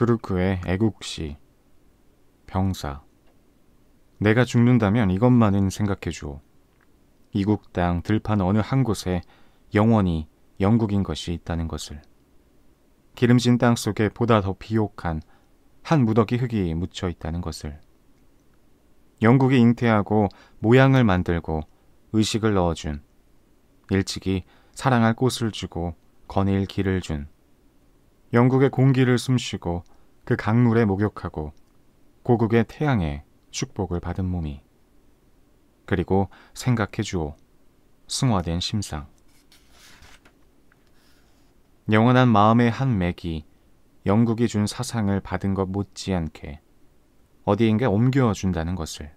그루크의 애국시 병사 내가 죽는다면 이것만은 생각해주오. 이국 땅 들판 어느 한 곳에 영원히 영국인 것이 있다는 것을. 기름진 땅 속에 보다 더 비옥한 한 무더기 흙이 묻혀 있다는 것을. 영국이 잉태하고 모양을 만들고 의식을 넣어준 일찍이 사랑할 꽃을 주고 건일 길을 준 영국의 공기를 숨쉬고 그 강물에 목욕하고 고국의 태양에 축복을 받은 몸이 그리고 생각해 주오 승화된 심상 영원한 마음의 한 맥이 영국이 준 사상을 받은 것 못지않게 어디인가 옮겨준다는 것을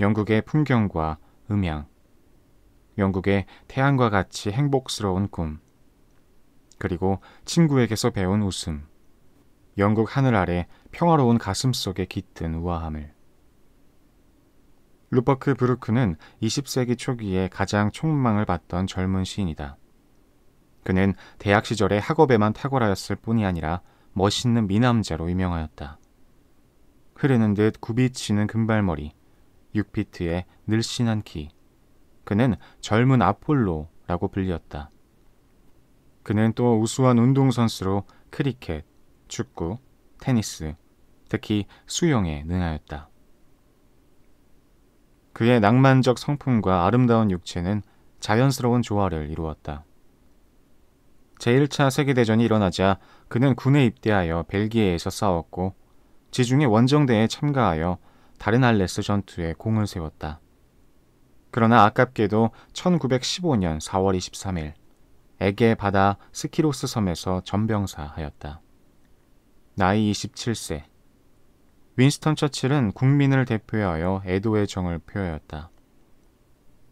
영국의 풍경과 음향 영국의 태양과 같이 행복스러운 꿈 그리고 친구에게서 배운 웃음 영국 하늘 아래 평화로운 가슴 속에 깃든 우아함을. 루퍼크 브루크는 20세기 초기에 가장 촉망을 받던 젊은 시인이다. 그는 대학 시절에 학업에만 탁월하였을 뿐이 아니라 멋있는 미남자로 유명하였다. 흐르는 듯 굽이치는 금발머리, 6피트의 늘씬한 키. 그는 젊은 아폴로라고 불렸다. 그는 또 우수한 운동선수로 크리켓, 축구, 테니스, 특히 수영에 능하였다. 그의 낭만적 성품과 아름다운 육체는 자연스러운 조화를 이루었다. 제1차 세계대전이 일어나자 그는 군에 입대하여 벨기에에서 싸웠고 지중해 원정대에 참가하여 다른 알레스 전투에 공을 세웠다. 그러나 아깝게도 1915년 4월 23일 에게 바다 스키로스 섬에서 전병사하였다. 나이 27세 윈스턴 처칠은 국민을 대표하여 애도의 정을 표하였다.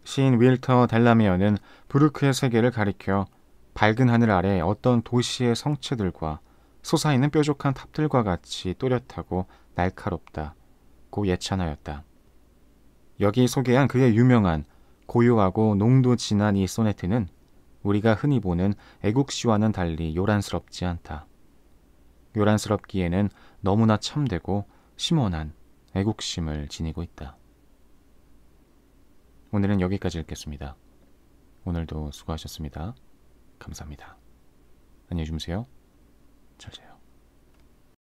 시인 윌터 델라미어는 브루크의 세계를 가리켜 밝은 하늘 아래 어떤 도시의 성체들과 솟아있는 뾰족한 탑들과 같이 또렷하고 날카롭다고 예찬하였다. 여기 소개한 그의 유명한 고요하고 농도 진한 이 소네트는 우리가 흔히 보는 애국시와는 달리 요란스럽지 않다. 요란스럽기에는 너무나 참되고 심원한 애국심을 지니고 있다. 오늘은 여기까지 읽겠습니다. 오늘도 수고하셨습니다. 감사합니다. 안녕히 주무세요. 잘 자요.